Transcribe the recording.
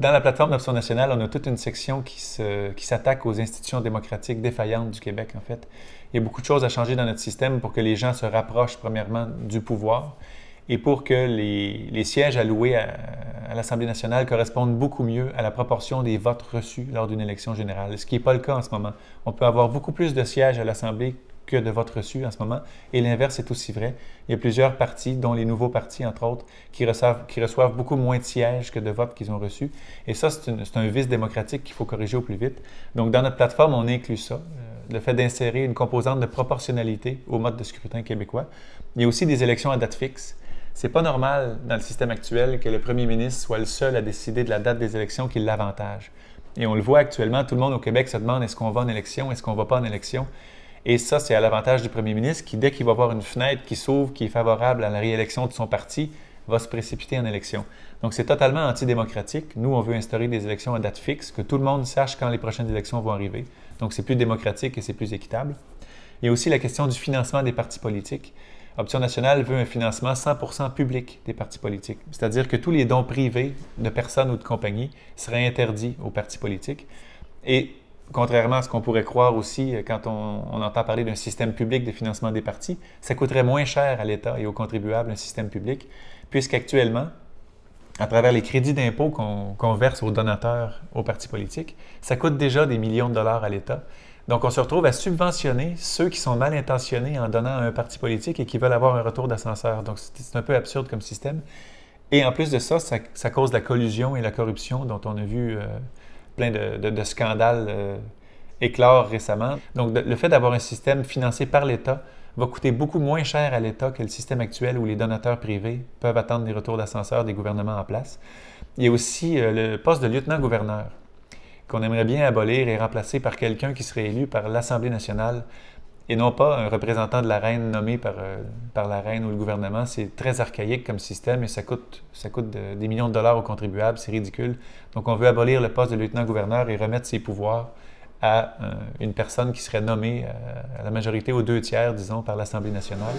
Dans la plateforme d'options nationale, on a toute une section qui s'attaque qui aux institutions démocratiques défaillantes du Québec, en fait. Il y a beaucoup de choses à changer dans notre système pour que les gens se rapprochent, premièrement, du pouvoir et pour que les, sièges alloués à, à l'Assemblée nationale correspondent beaucoup mieux à la proportion des votes reçus lors d'une élection générale, ce qui n'est pas le cas en ce moment. On peut avoir beaucoup plus de sièges à l'Assemblée que de votes reçus en ce moment. Et l'inverse est aussi vrai. Il y a plusieurs partis, dont les nouveaux partis, entre autres, qui reçoivent, qui reçoivent beaucoup moins de sièges que de votes qu'ils ont reçus. Et ça, c'est un vice démocratique qu'il faut corriger au plus vite. Donc, dans notre plateforme, on inclut ça, euh, le fait d'insérer une composante de proportionnalité au mode de scrutin québécois. Il y a aussi des élections à date fixe. C'est pas normal dans le système actuel que le premier ministre soit le seul à décider de la date des élections qui l'avantage. Et on le voit actuellement, tout le monde au Québec se demande est-ce qu'on va en élection, est-ce qu'on va pas en élection. Et ça, c'est à l'avantage du premier ministre qui, dès qu'il va avoir une fenêtre qui s'ouvre, qui est favorable à la réélection de son parti, va se précipiter en élection. Donc, c'est totalement antidémocratique. Nous, on veut instaurer des élections à date fixe, que tout le monde sache quand les prochaines élections vont arriver. Donc, c'est plus démocratique et c'est plus équitable. Il y a aussi la question du financement des partis politiques. Option nationale veut un financement 100% public des partis politiques, c'est-à-dire que tous les dons privés de personnes ou de compagnies seraient interdits aux partis politiques. Et contrairement à ce qu'on pourrait croire aussi euh, quand on, entend parler d'un système public de financement des partis, ça coûterait moins cher à l'État et aux contribuables un système public, puisqu'actuellement, à travers les crédits d'impôts qu'on verse aux donateurs aux partis politiques, ça coûte déjà des millions de dollars à l'État. Donc, on se retrouve à subventionner ceux qui sont mal intentionnés en donnant à un parti politique et qui veulent avoir un retour d'ascenseur. Donc, c'est un peu absurde comme système. Et en plus de ça, ça, cause la collusion et la corruption dont on a vu euh, plein de, scandales euh, éclatent récemment. Donc, le fait d'avoir un système financé par l'État va coûter beaucoup moins cher à l'État que le système actuel où les donateurs privés peuvent attendre des retours d'ascenseur des gouvernements en place. Il y a aussi euh, le poste de lieutenant-gouverneur qu'on aimerait bien abolir et remplacer par quelqu'un qui serait élu par l'Assemblée nationale et non pas un représentant de la reine nommé par, euh, par la reine ou le gouvernement. C'est très archaïque comme système et ça coûte, ça coûte des millions de dollars aux contribuables, c'est ridicule. Donc on veut abolir le poste de lieutenant-gouverneur et remettre ses pouvoirs à euh, une personne qui serait nommée euh, à la majorité aux deux tiers, disons, par l'Assemblée nationale.